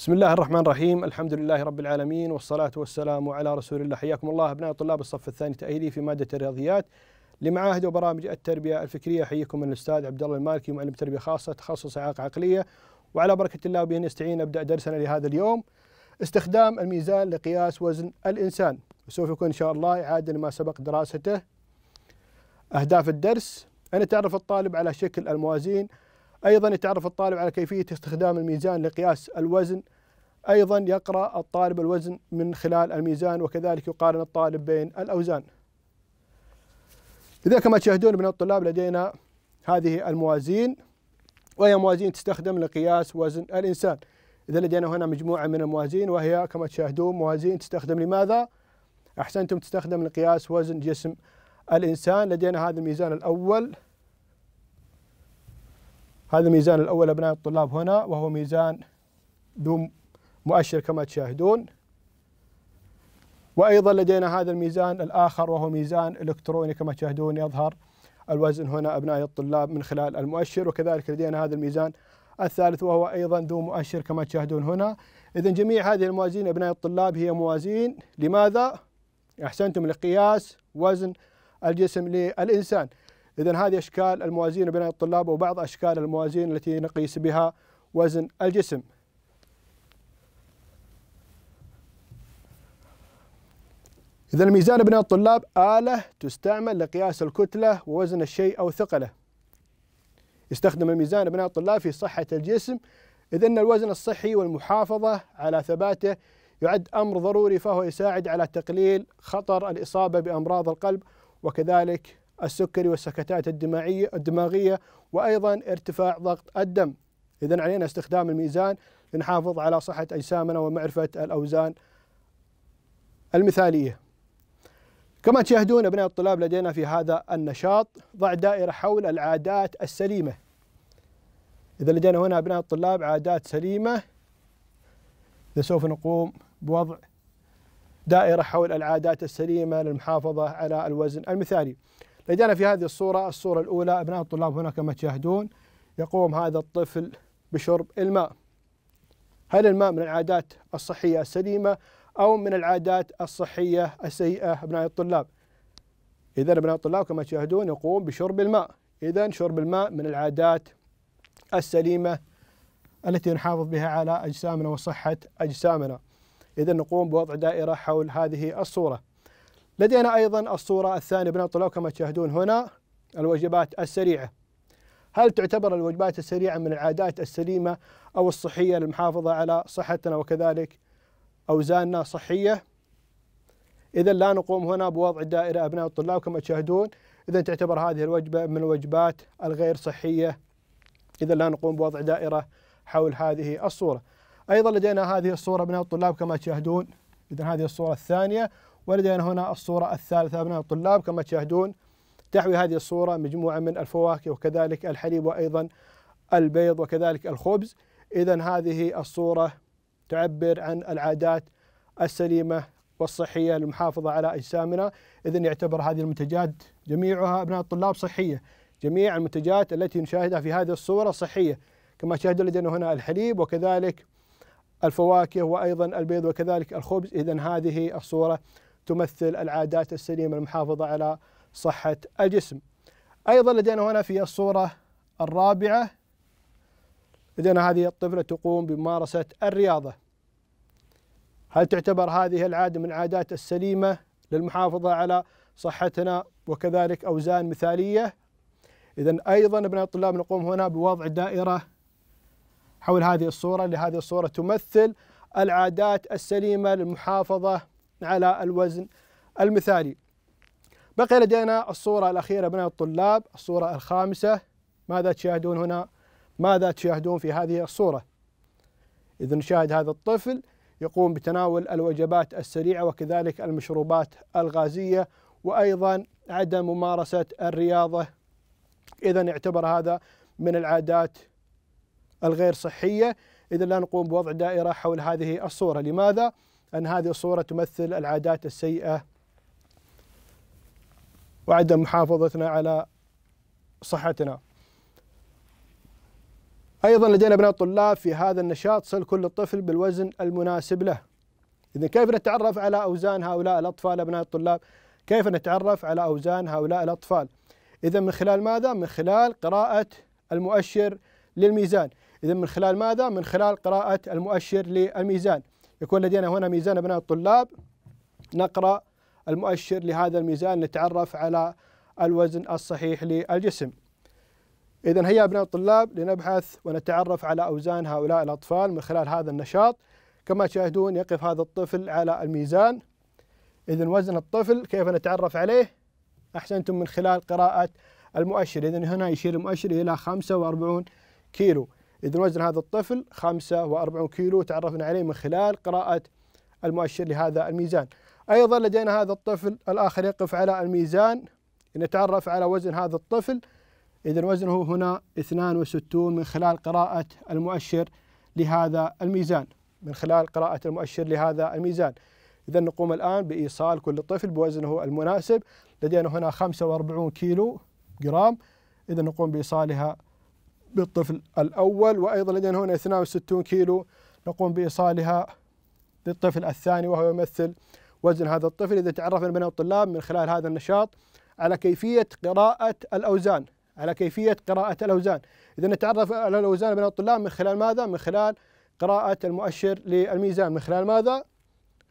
بسم الله الرحمن الرحيم الحمد لله رب العالمين والصلاة والسلام على رسول الله حياكم الله أبناء طلاب الصف الثاني تأهيلي في مادة الرياضيات لمعاهد وبرامج التربية الفكرية حييكم الأستاذ عبد الله المالكي معلم تربية خاصة تخصص إعاقة عقلية وعلى بركة الله وبه نستعين أبدأ درسنا لهذا اليوم استخدام الميزان لقياس وزن الإنسان وسوف يكون إن شاء الله إعادة لما سبق دراسته أهداف الدرس أن يتعرف الطالب على شكل الموازين أيضا يتعرف الطالب على كيفية استخدام الميزان لقياس الوزن أيضا يقرأ الطالب الوزن من خلال الميزان وكذلك يقارن الطالب بين الأوزان إذا كما تشاهدون من الطلاب لدينا هذه الموازين وهي موازين تستخدم لقياس وزن الإنسان إذا لدينا هنا مجموعة من الموازين وهي كما تشاهدون موازين تستخدم لماذا؟ أحسنتم تستخدم لقياس وزن جسم الإنسان لدينا هذا الميزان الأول هذا الميزان الأول أبناء الطلاب هنا وهو ميزان ذو مؤشر كما تشاهدون وأيضا لدينا هذا الميزان الآخر وهو ميزان إلكتروني كما تشاهدون يظهر الوزن هنا أبنائي الطلاب من خلال المؤشر وكذلك لدينا هذا الميزان الثالث وهو أيضا ذو مؤشر كما تشاهدون هنا إذا جميع هذه الموازين أبناء الطلاب هي موازين لماذا؟ أحسنتم لقياس وزن الجسم للإنسان إذا هذه أشكال الموازين بين الطلاب وبعض أشكال الموازين التي نقيس بها وزن الجسم إذا الميزان بناء الطلاب آلة تستعمل لقياس الكتلة ووزن الشيء أو ثقله يستخدم الميزان بناء الطلاب في صحة الجسم إذ أن الوزن الصحي والمحافظة على ثباته يعد أمر ضروري فهو يساعد على تقليل خطر الإصابة بأمراض القلب وكذلك السكري والسكتات الدماغية, الدماغية وأيضا ارتفاع ضغط الدم إذا علينا استخدام الميزان لنحافظ على صحة أجسامنا ومعرفة الأوزان المثالية كما تشاهدون أبناء الطلاب لدينا في هذا النشاط ضع دائرة حول العادات السليمة إذا لدينا هنا أبناء الطلاب عادات سليمة إذا سوف نقوم بوضع دائرة حول العادات السليمة للمحافظة على الوزن المثالي لدينا في هذه الصورة الصورة الأولى أبناء الطلاب هنا كما تشاهدون يقوم هذا الطفل بشرب الماء هل الماء من العادات الصحية السليمة أو من العادات الصحية السيئة أبناء الطلاب إذا أبناء الطلاب كما تشاهدون يقوم بشرب الماء إذا شرب الماء من العادات السليمة التي نحافظ بها على أجسامنا وصحة أجسامنا إذا نقوم بوضع دائرة حول هذه الصورة لدينا أيضا الصورة الثانية بنطلق كما تشاهدون هنا الوجبات السريعة هل تعتبر الوجبات السريعة من العادات السليمة أو الصحية للمحافظة على صحتنا وكذلك أوزاننا صحية إذا لا نقوم هنا بوضع دائرة أبناء الطلاب كما تشاهدون إذا تعتبر هذه الوجبة من الوجبات الغير صحية إذا لا نقوم بوضع دائرة حول هذه الصورة أيضا لدينا هذه الصورة أبناء الطلاب كما تشاهدون إذا هذه الصورة الثانية ولدينا هنا الصورة الثالثة أبناء الطلاب كما تشاهدون تحوي هذه الصورة مجموعة من الفواكه وكذلك الحليب وأيضا البيض وكذلك الخبز إذا هذه الصورة تعبر عن العادات السليمة والصحية للمحافظة على أجسامنا إذا يعتبر هذه المنتجات جميعها أبناء الطلاب صحية جميع المنتجات التي نشاهدها في هذه الصورة صحية كما تشاهدون لدينا هنا الحليب وكذلك الفواكه وأيضا البيض وكذلك الخبز إذا هذه الصورة تمثل العادات السليمة المحافظة على صحة الجسم أيضا لدينا هنا في الصورة الرابعة لدينا هذه الطفلة تقوم بممارسة الرياضة هل تعتبر هذه العادة من العادات السليمة للمحافظة على صحتنا وكذلك أوزان مثالية إذا أيضا أبناء الطلاب نقوم هنا بوضع دائرة حول هذه الصورة لهذه الصورة تمثل العادات السليمة للمحافظة على الوزن المثالي بقي لدينا الصورة الأخيرة من الطلاب الصورة الخامسة ماذا تشاهدون هنا ماذا تشاهدون في هذه الصورة إذا نشاهد هذا الطفل يقوم بتناول الوجبات السريعة وكذلك المشروبات الغازية وأيضا عدم ممارسة الرياضة إذا يعتبر هذا من العادات الغير صحية إذا لا نقوم بوضع دائرة حول هذه الصورة لماذا؟ أن هذه الصورة تمثل العادات السيئة وعدم محافظتنا على صحتنا أيضا لدينا أبناء الطلاب في هذا النشاط صل كل طفل بالوزن المناسب له إذا كيف نتعرف على أوزان هؤلاء الأطفال أبناء الطلاب كيف نتعرف على أوزان هؤلاء الأطفال إذا من خلال ماذا من خلال قراءة المؤشر للميزان إذا من خلال ماذا من خلال قراءة المؤشر للميزان يكون لدينا هنا ميزان أبناء الطلاب نقرأ المؤشر لهذا الميزان نتعرف على الوزن الصحيح للجسم إذا هيا أبناء الطلاب لنبحث ونتعرف على أوزان هؤلاء الأطفال من خلال هذا النشاط كما تشاهدون يقف هذا الطفل على الميزان إذا وزن الطفل كيف نتعرف عليه أحسنتم من خلال قراءة المؤشر إذا هنا يشير المؤشر إلى 45 كيلو إذا وزن هذا الطفل 45 كيلو تعرفنا عليه من خلال قراءة المؤشر لهذا الميزان أيضا لدينا هذا الطفل الآخر يقف على الميزان نتعرف على وزن هذا الطفل إذا وزنه هنا 62 من خلال قراءة المؤشر لهذا الميزان من خلال قراءة المؤشر لهذا الميزان إذا نقوم الآن بإيصال كل طفل بوزنه المناسب لدينا هنا 45 كيلو جرام إذا نقوم بإيصالها بالطفل الأول وأيضا لدينا هنا 62 كيلو نقوم بإيصالها للطفل الثاني وهو يمثل وزن هذا الطفل إذا تعرفنا بين الطلاب من خلال هذا النشاط على كيفية قراءة الأوزان على كيفية قراءة الأوزان إذا نتعرف على الأوزان بين الطلاب من خلال ماذا؟ من خلال قراءة المؤشر للميزان من خلال ماذا؟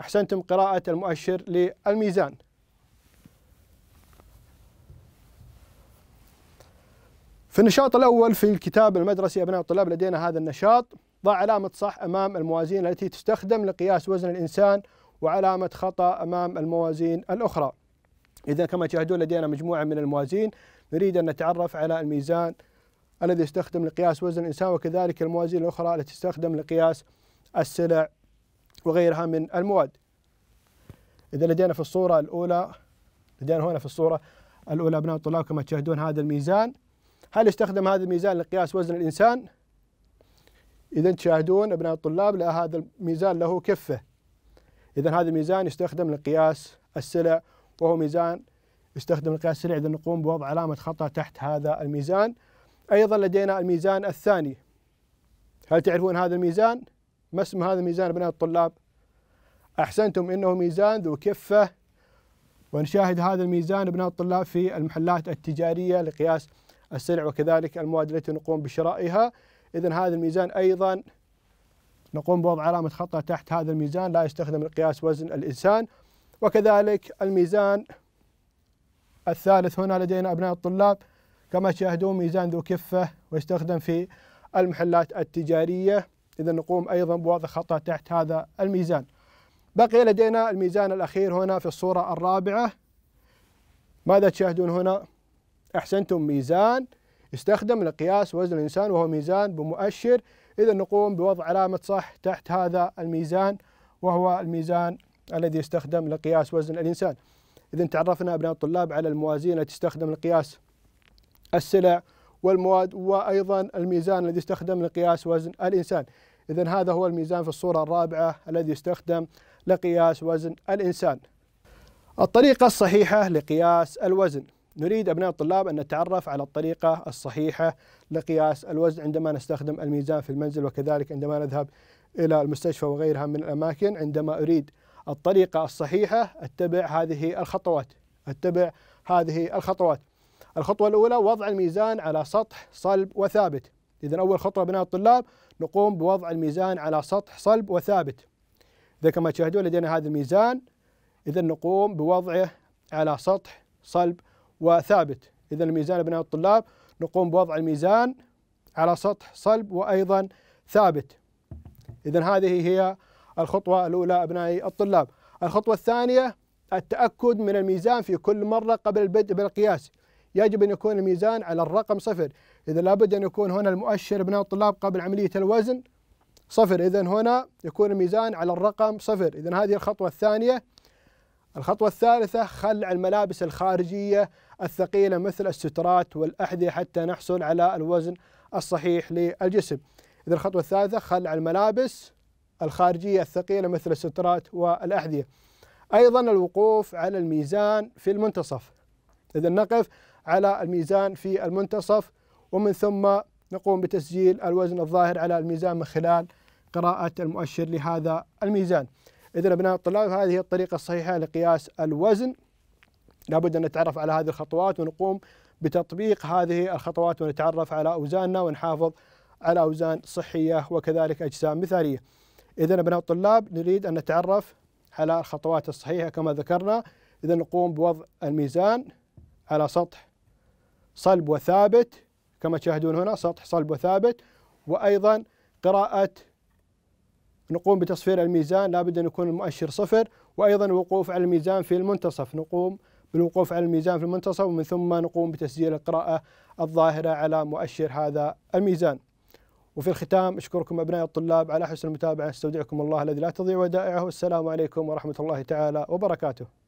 أحسنتم قراءة المؤشر للميزان في النشاط الأول في الكتاب المدرسي أبناء الطلاب لدينا هذا النشاط ضع علامة صح أمام الموازين التي تستخدم لقياس وزن الإنسان وعلامة خطأ أمام الموازين الأخرى إذا كما تشاهدون لدينا مجموعة من الموازين نريد أن نتعرف على الميزان الذي يستخدم لقياس وزن الإنسان وكذلك الموازين الأخرى التي تستخدم لقياس السلع وغيرها من المواد إذا لدينا في الصورة الأولى لدينا هنا في الصورة الأولى أبناء الطلاب كما تشاهدون هذا الميزان هل استخدم هذا الميزان لقياس وزن الإنسان؟ إذا تشاهدون أبناء الطلاب لا هذا الميزان له كفة إذا هذا الميزان يستخدم لقياس السلع وهو ميزان يستخدم لقياس السلع إذا نقوم بوضع علامة خطأ تحت هذا الميزان أيضا لدينا الميزان الثاني هل تعرفون هذا الميزان؟ ما اسم هذا الميزان أبناء الطلاب؟ أحسنتم إنه ميزان ذو كفة ونشاهد هذا الميزان أبناء الطلاب في المحلات التجارية لقياس السلع وكذلك المواد التي نقوم بشرائها إذا هذا الميزان أيضا نقوم بوضع علامة خطأ تحت هذا الميزان لا يستخدم لقياس وزن الإنسان وكذلك الميزان الثالث هنا لدينا أبناء الطلاب كما تشاهدون ميزان ذو كفة ويستخدم في المحلات التجارية إذا نقوم أيضا بوضع خطأ تحت هذا الميزان بقي لدينا الميزان الأخير هنا في الصورة الرابعة ماذا تشاهدون هنا أحسنتم ميزان استخدم لقياس وزن الإنسان وهو ميزان بمؤشر إذا نقوم بوضع علامة صح تحت هذا الميزان وهو الميزان الذي يستخدم لقياس وزن الإنسان إذا تعرفنا أبناء الطلاب على الموازين التي تستخدم لقياس السلع والمواد وأيضا الميزان الذي يستخدم لقياس وزن الإنسان إذا هذا هو الميزان في الصورة الرابعة الذي يستخدم لقياس وزن الإنسان الطريقة الصحيحة لقياس الوزن نريد أبناء الطلاب أن نتعرف على الطريقة الصحيحة لقياس الوزن عندما نستخدم الميزان في المنزل وكذلك عندما نذهب إلى المستشفى وغيرها من الأماكن عندما أريد الطريقة الصحيحة أتبع هذه الخطوات أتبع هذه الخطوات الخطوة الأولى وضع الميزان على سطح صلب وثابت إذا أول خطوة بناء الطلاب نقوم بوضع الميزان على سطح صلب وثابت إذا كما تشاهدون لدينا هذا الميزان إذا نقوم بوضعه على سطح صلب وثابت وثابت إذا الميزان ابناء الطلاب نقوم بوضع الميزان على سطح صلب وأيضا ثابت إذا هذه هي الخطوة الأولى أبنائي الطلاب الخطوة الثانية التأكد من الميزان في كل مرة قبل البدء بالقياس يجب أن يكون الميزان على الرقم صفر إذا لابد أن يكون هنا المؤشر أبناء الطلاب قبل عملية الوزن صفر إذا هنا يكون الميزان على الرقم صفر إذا هذه الخطوة الثانية الخطوة الثالثة خلع الملابس الخارجية الثقيلة مثل السترات والأحذية حتى نحصل على الوزن الصحيح للجسم إذا الخطوة الثالثة خلع الملابس الخارجية الثقيلة مثل السترات والأحذية أيضا الوقوف على الميزان في المنتصف إذا نقف على الميزان في المنتصف ومن ثم نقوم بتسجيل الوزن الظاهر على الميزان من خلال قراءة المؤشر لهذا الميزان إذا أبناء الطلاب هذه الطريقة الصحيحة لقياس الوزن لابد أن نتعرف على هذه الخطوات ونقوم بتطبيق هذه الخطوات ونتعرف على أوزاننا ونحافظ على أوزان صحية وكذلك أجسام مثالية إذا أبناء الطلاب نريد أن نتعرف على الخطوات الصحيحة كما ذكرنا إذا نقوم بوضع الميزان على سطح صلب وثابت كما تشاهدون هنا سطح صلب وثابت وأيضا قراءة نقوم بتصفير الميزان لابد أن يكون المؤشر صفر وأيضا الوقوف على الميزان في المنتصف نقوم بالوقوف على الميزان في المنتصف ومن ثم نقوم بتسجيل القراءة الظاهرة على مؤشر هذا الميزان وفي الختام أشكركم أبناء الطلاب على حسن المتابعة استودعكم الله الذي لا تضيع ودائعه والسلام عليكم ورحمة الله تعالى وبركاته